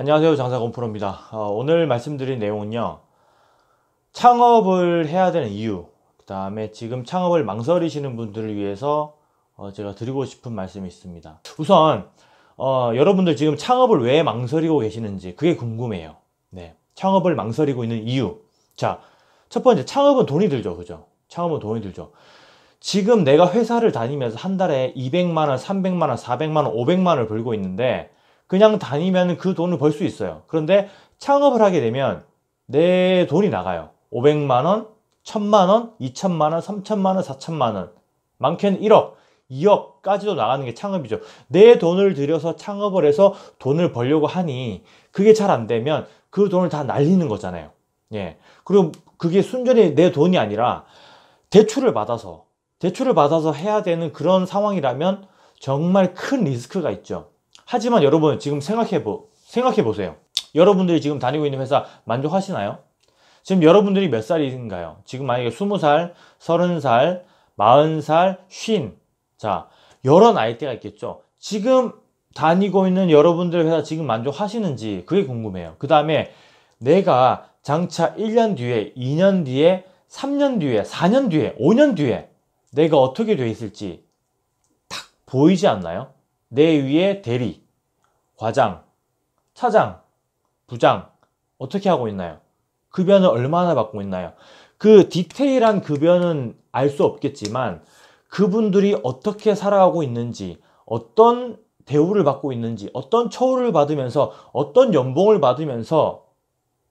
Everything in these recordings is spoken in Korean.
안녕하세요 장사건 프로입니다 어, 오늘 말씀드린 내용은요 창업을 해야 되는 이유 그 다음에 지금 창업을 망설이시는 분들을 위해서 어, 제가 드리고 싶은 말씀이 있습니다 우선 어, 여러분들 지금 창업을 왜 망설이고 계시는지 그게 궁금해요 네, 창업을 망설이고 있는 이유 자첫 번째 창업은 돈이 들죠 그죠 창업은 돈이 들죠 지금 내가 회사를 다니면서 한 달에 200만원, 300만원, 400만원, 500만원을 벌고 있는데 그냥 다니면 그 돈을 벌 수 있어요. 그런데 창업을 하게 되면 내 돈이 나가요. 500만 원, 1000만 원, 2000만 원, 3000만 원, 4000만 원. 많게는 1억, 2억까지도 나가는 게 창업이죠. 내 돈을 들여서 창업을 해서 돈을 벌려고 하니 그게 잘 안 되면 그 돈을 다 날리는 거잖아요. 예. 그리고 그게 순전히 내 돈이 아니라 대출을 받아서 대출을 받아서 해야 되는 그런 상황이라면 정말 큰 리스크가 있죠. 하지만 여러분 지금 생각해 보 생각해 보세요. 여러분들이 지금 다니고 있는 회사 만족하시나요? 지금 여러분들이 몇 살인가요? 지금 만약에 20살, 30살, 40살, 50. 자, 여러 나이대가 있겠죠. 지금 다니고 있는 여러분들 회사 지금 만족하시는지 그게 궁금해요. 그 다음에 내가 장차 1년 뒤에, 2년 뒤에, 3년 뒤에, 4년 뒤에, 5년 뒤에 내가 어떻게 돼 있을지 딱 보이지 않나요? 내 위에 대리, 과장, 차장, 부장 어떻게 하고 있나요? 급여는 그 얼마나 받고 있나요? 그 디테일한 급여는 그 알수 없겠지만 그분들이 어떻게 살아가고 있는지 어떤 대우를 받고 있는지 어떤 처우를 받으면서 어떤 연봉을 받으면서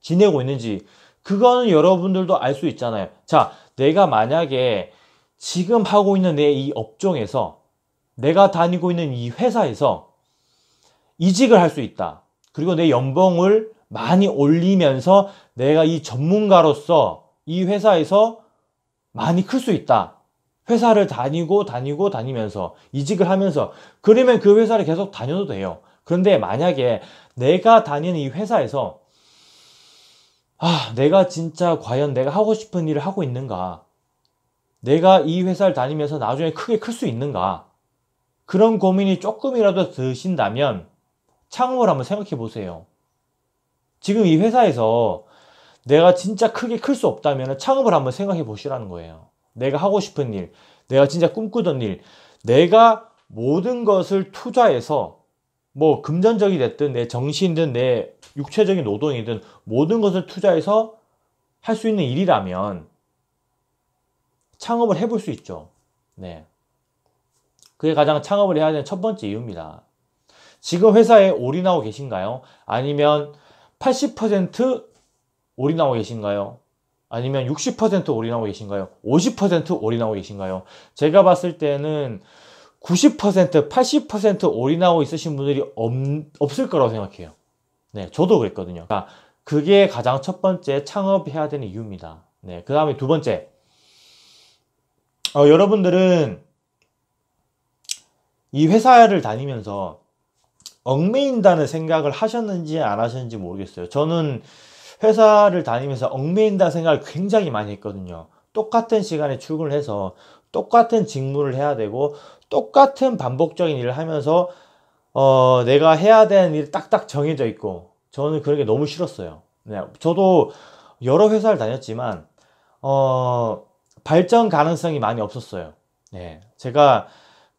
지내고 있는지 그거는 여러분들도 알 수 있잖아요 자 내가 만약에 지금 하고 있는 내 이 업종에서 내가 다니고 있는 이 회사에서 이직을 할 수 있다. 그리고 내 연봉을 많이 올리면서 내가 이 전문가로서 이 회사에서 많이 클 수 있다. 회사를 다니고 다니고 다니면서 이직을 하면서 그러면 그 회사를 계속 다녀도 돼요. 그런데 만약에 내가 다니는 이 회사에서 아, 내가 진짜 과연 내가 하고 싶은 일을 하고 있는가? 내가 이 회사를 다니면서 나중에 크게 클 수 있는가? 그런 고민이 조금이라도 드신다면 창업을 한번 생각해 보세요. 지금 이 회사에서 내가 진짜 크게 클 수 없다면 창업을 한번 생각해 보시라는 거예요. 내가 하고 싶은 일, 내가 진짜 꿈꾸던 일, 내가 모든 것을 투자해서 뭐 금전적이 됐든 내 정신이든 내 육체적인 노동이든 모든 것을 투자해서 할 수 있는 일이라면 창업을 해 볼 수 있죠. 네. 그게 가장 창업을 해야 되는 첫 번째 이유입니다. 지금 회사에 올인하고 계신가요? 아니면 80% 올인하고 계신가요? 아니면 60% 올인하고 계신가요? 50% 올인하고 계신가요? 제가 봤을 때는 90%, 80% 올인하고 있으신 분들이 없, 없을 거라고 생각해요. 네, 저도 그랬거든요. 그러니까 그게 가장 첫 번째 창업해야 되는 이유입니다. 네, 그 다음에 두 번째. 어, 여러분들은 이 회사를 다니면서 얽매인다는 생각을 하셨는지 안 하셨는지 모르겠어요. 저는 회사를 다니면서 얽매인다는 생각을 굉장히 많이 했거든요. 똑같은 시간에 출근을 해서 똑같은 직무를 해야 되고 똑같은 반복적인 일을 하면서 어, 내가 해야 되는 일이 딱딱 정해져 있고 저는 그런 게 너무 싫었어요. 네, 저도 여러 회사를 다녔지만 어, 발전 가능성이 많이 없었어요. 네, 제가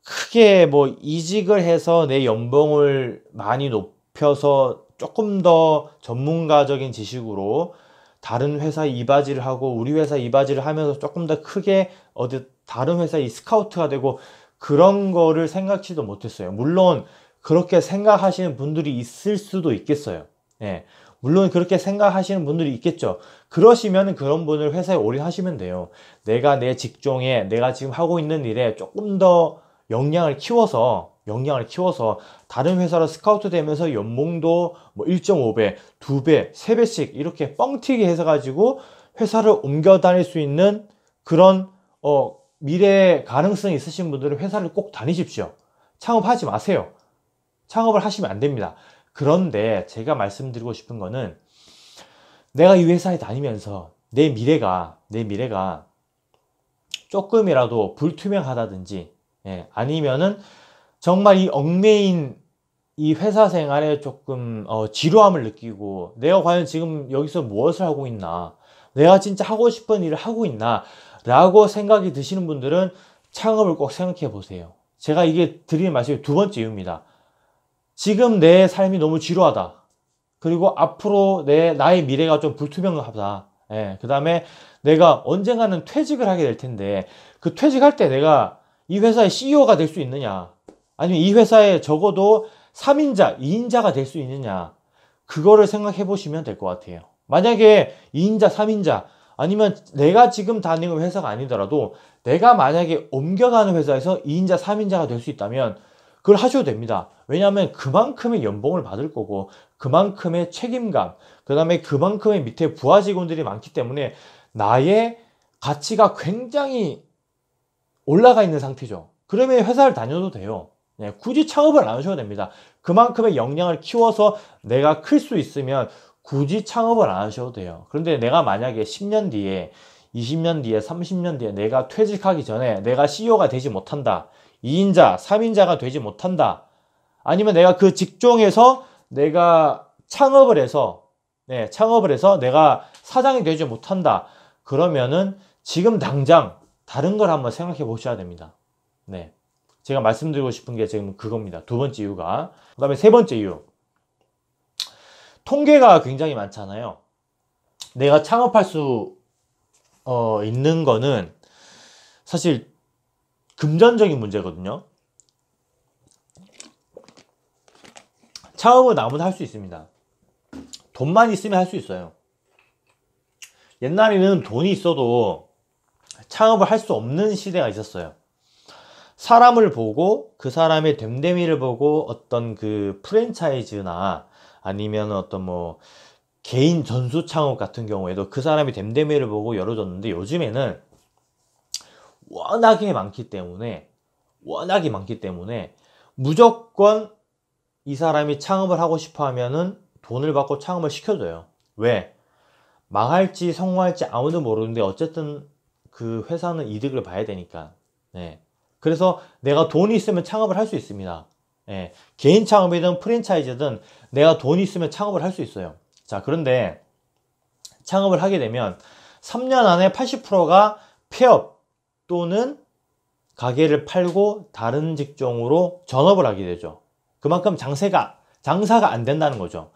크게 뭐 이직을 해서 내 연봉을 많이 높여서 조금 더 전문가적인 지식으로 다른 회사 이바지를 하고 우리 회사 이바지를 하면서 조금 더 크게 어디 다른 회사 이 스카우트가 되고 그런 거를 생각지도 못했어요. 물론 그렇게 생각하시는 분들이 있을 수도 있겠어요. 예. 물론 그렇게 생각하시는 분들이 있겠죠. 그러시면 그런 분을 회사에 오래 하시면 돼요. 내가 내 직종에, 내가 지금 하고 있는 일에 조금 더 역량을 키워서 역량을 키워서 다른 회사로 스카우트 되면서 연봉도 뭐 1.5배, 2배, 3배씩 이렇게 뻥튀기 해서 가지고 회사를 옮겨 다닐 수 있는 그런 어 미래 의 가능성이 있으신 분들은 회사를 꼭 다니십시오. 창업하지 마세요. 창업을 하시면 안 됩니다. 그런데 제가 말씀드리고 싶은 거는 내가 이 회사에 다니면서 내 미래가 내 미래가 조금이라도 불투명하다든지 예, 아니면은 정말 이 얽매인 이 회사 생활에 조금 어, 지루함을 느끼고 내가 과연 지금 여기서 무엇을 하고 있나 내가 진짜 하고 싶은 일을 하고 있나 라고 생각이 드시는 분들은 창업을 꼭 생각해 보세요 제가 이게 드리는 말씀이 두 번째 이유입니다 지금 내 삶이 너무 지루하다 그리고 앞으로 내 나의 미래가 좀 불투명하다 예, 그 다음에 내가 언젠가는 퇴직을 하게 될 텐데 그 퇴직할 때 내가 이 회사의 CEO가 될 수 있느냐? 아니면 이 회사에 적어도 3인자, 2인자가 될 수 있느냐? 그거를 생각해 보시면 될 것 같아요. 만약에 2인자, 3인자, 아니면 내가 지금 다니는 회사가 아니더라도 내가 만약에 옮겨가는 회사에서 2인자, 3인자가 될 수 있다면 그걸 하셔도 됩니다. 왜냐하면 그만큼의 연봉을 받을 거고 그만큼의 책임감, 그 다음에 그만큼의 밑에 부하 직원들이 많기 때문에 나의 가치가 굉장히 올라가 있는 상태죠. 그러면 회사를 다녀도 돼요. 네, 굳이 창업을 안 하셔도 됩니다. 그만큼의 역량을 키워서 내가 클 수 있으면 굳이 창업을 안 하셔도 돼요. 그런데 내가 만약에 10년 뒤에, 20년 뒤에, 30년 뒤에 내가 퇴직하기 전에 내가 CEO가 되지 못한다. 2인자, 3인자가 되지 못한다. 아니면 내가 그 직종에서 내가 창업을 해서, 네, 창업을 해서 내가 사장이 되지 못한다. 그러면은 지금 당장 다른 걸 한번 생각해 보셔야 됩니다. 네. 제가 말씀드리고 싶은 게 지금 그겁니다. 두 번째 이유가. 그 다음에 세 번째 이유. 통계가 굉장히 많잖아요. 내가 창업할 수 어, 있는 거는 사실 금전적인 문제거든요. 창업은 아무나 할 수 있습니다. 돈만 있으면 할 수 있어요. 옛날에는 돈이 있어도 창업을 할 수 없는 시대가 있었어요. 사람을 보고 그 사람의 됨됨이를 보고 어떤 그 프랜차이즈나 아니면 어떤 뭐 개인 전수 창업 같은 경우에도 그 사람이 됨됨이를 보고 열어줬는데 요즘에는 워낙에 많기 때문에 워낙에 많기 때문에 무조건 이 사람이 창업을 하고 싶어 하면은 돈을 받고 창업을 시켜줘요. 왜? 망할지 성공할지 아무도 모르는데 어쨌든 그 회사는 이득을 봐야 되니까. 네. 그래서 내가 돈이 있으면 창업을 할 수 있습니다. 네. 개인 창업이든 프랜차이즈든 내가 돈이 있으면 창업을 할 수 있어요. 자, 그런데 창업을 하게 되면 3년 안에 80%가 폐업 또는 가게를 팔고 다른 직종으로 전업을 하게 되죠. 그만큼 장세가, 장사가 안 된다는 거죠.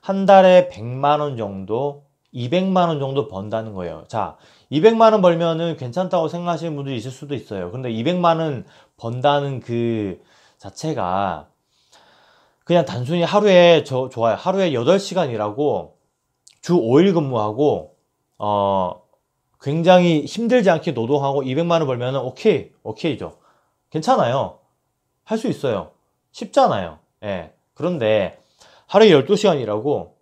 한 달에 100만원 정도 200만 원 정도 번다는 거예요. 자, 200만 원 벌면은 괜찮다고 생각하시는 분들이 있을 수도 있어요. 근데 200만 원 번다는 그 자체가 그냥 단순히 하루에 저 좋아요. 하루에 8시간 일하고 주 5일 근무하고 어 굉장히 힘들지 않게 노동하고 200만 원 벌면은 오케이. 오케이죠. 괜찮아요. 할 수 있어요. 쉽잖아요. 예. 그런데 하루에 12시간 일하고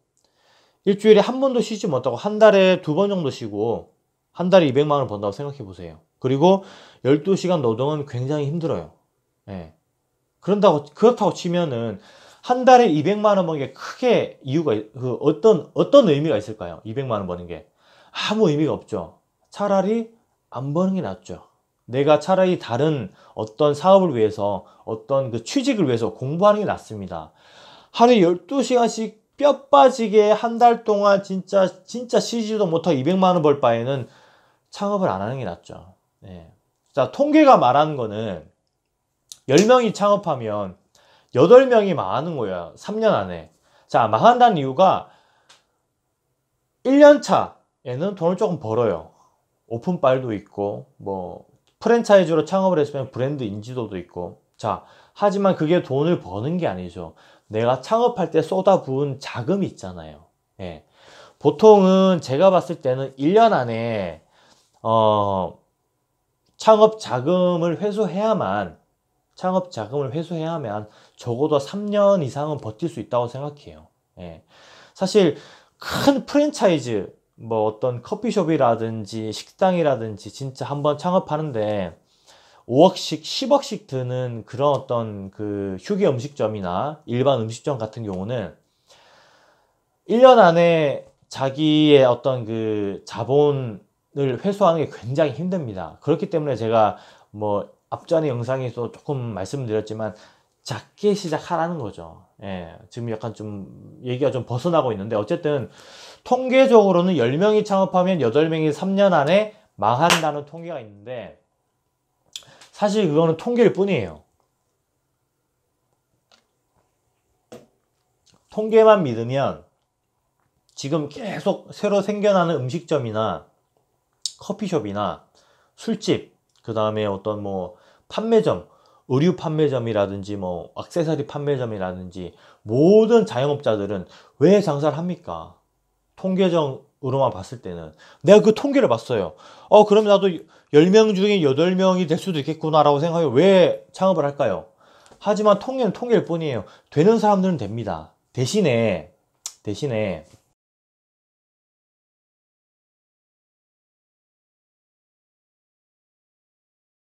일주일에 한 번도 쉬지 못하고 한 달에 두 번 정도 쉬고 한 달에 200만 원을 번다고 생각해 보세요. 그리고 12시간 노동은 굉장히 힘들어요. 예. 그런다고 그렇다고 치면은 한 달에 200만 원 버는 게 크게 이유가 그 어떤 어떤 의미가 있을까요? 200만 원 버는 게 아무 의미가 없죠. 차라리 안 버는 게 낫죠. 내가 차라리 다른 어떤 사업을 위해서 어떤 그 취직을 위해서 공부하는 게 낫습니다. 하루에 12시간씩 뼈 빠지게 한 달 동안 진짜 진짜 쉬지도 못하고 200만 원 벌 바에는 창업을 안 하는 게 낫죠. 네. 자, 통계가 말하는 거는 10명이 창업하면 8명이 망하는 거예요. 3년 안에. 자, 망한다는 이유가 1년 차에는 돈을 조금 벌어요. 오픈빨도 있고 뭐 프랜차이즈로 창업을 했으면 브랜드 인지도도 있고 자, 하지만 그게 돈을 버는 게 아니죠. 내가 창업할 때 쏟아부은 자금이 있잖아요. 예. 보통은 제가 봤을 때는 1년 안에 어, 창업 자금을 회수해야만 창업 자금을 회수해야만 적어도 3년 이상은 버틸 수 있다고 생각해요. 예. 사실 큰 프랜차이즈 뭐 어떤 커피숍이라든지 식당이라든지 진짜 한번 창업하는데 5억씩, 10억씩 드는 그런 어떤 그 휴게 음식점이나 일반 음식점 같은 경우는 1년 안에 자기의 어떤 그 자본을 회수하는 게 굉장히 힘듭니다. 그렇기 때문에 제가 뭐 앞전의 영상에서 조금 말씀드렸지만 작게 시작하라는 거죠. 예, 지금 약간 좀 얘기가 좀 벗어나고 있는데 어쨌든 통계적으로는 10명이 창업하면 8명이 3년 안에 망한다는 통계가 있는데 사실 그거는 통계일 뿐이에요. 통계만 믿으면 지금 계속 새로 생겨나는 음식점이나 커피숍이나 술집, 그 다음에 어떤 뭐 판매점, 의류 판매점이라든지 뭐 악세사리 판매점이라든지 모든 자영업자들은 왜 장사를 합니까? 통계적 으로만 봤을 때는 내가 그 통계를 봤어요. 어 그럼 나도 10명 중에 8명이 될 수도 있겠구나라고 생각해 왜 창업을 할까요? 하지만 통계는 통계일 뿐이에요. 되는 사람들은 됩니다. 대신에 대신에